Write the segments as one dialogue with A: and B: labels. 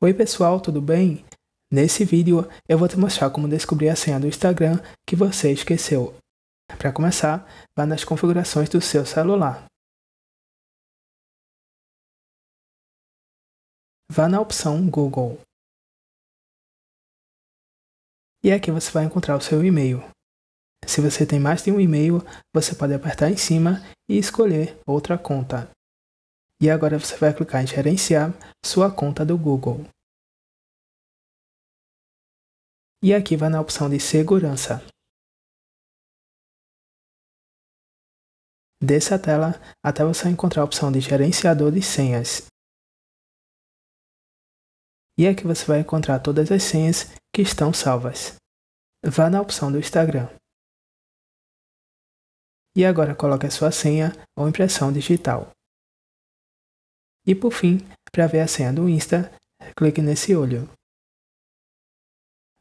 A: Oi pessoal, tudo bem? Nesse vídeo eu vou te mostrar como descobrir
B: a senha do Instagram que você esqueceu. Para começar, vá nas configurações do seu celular. Vá na opção Google. E é aqui você
A: vai encontrar o seu e-mail. Se você tem mais de um e-mail, você pode apertar em cima e escolher outra conta. E agora você vai clicar em gerenciar sua
B: conta do Google. E aqui vai na opção de segurança. Desça a tela até você encontrar a opção de gerenciador de senhas.
C: E aqui você vai encontrar todas as senhas que estão salvas. Vá na opção do Instagram. E agora coloque a sua senha ou impressão digital. E por fim, para ver a senha do
B: Insta, clique nesse olho.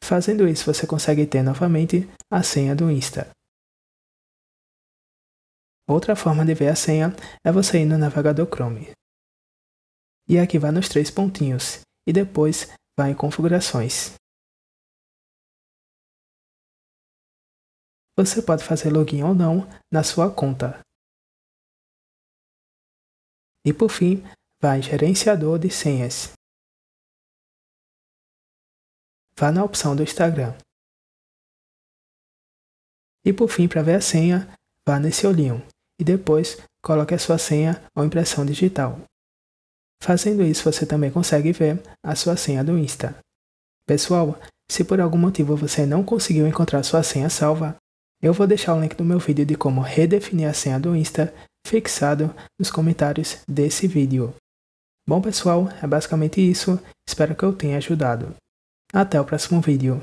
B: Fazendo isso, você consegue ter novamente a senha do Insta. Outra
C: forma de ver a senha é você ir no navegador Chrome. E aqui vá nos três
B: pontinhos e depois vá em configurações. Você pode fazer login ou não na sua conta. E por fim, Vá em Gerenciador de Senhas. Vá na opção do Instagram. E por fim, para ver a senha, vá nesse olhinho e
A: depois coloque a sua senha ou impressão digital. Fazendo isso, você também consegue ver a sua senha do Insta. Pessoal, se por algum motivo você não conseguiu encontrar sua senha salva, eu vou deixar o link do meu vídeo de como redefinir a senha do Insta fixado nos comentários desse vídeo. Bom pessoal, é basicamente
B: isso, espero que eu tenha ajudado. Até o próximo vídeo.